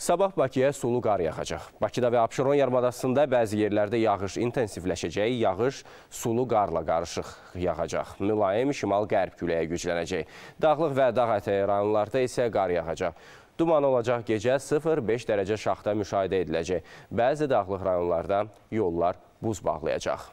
Sabah Bakıya sulu qar yağacaq. Bakıda və Abşeron yarımadasında bəzi yerlərdə yağış intensivləşəcək, yağış sulu qarla qarışıq yağacaq. Mülayim şimal-qərb küləyə güclənəcək. Dağlıq və dağ ətəyi rayonlarda isə qar yağacaq. Duman olacaq gecə 0-5 dərəcə şaxta müşahidə ediləcək. Bəzi dağlıq rayonlarda yollar buz bağlayacaq.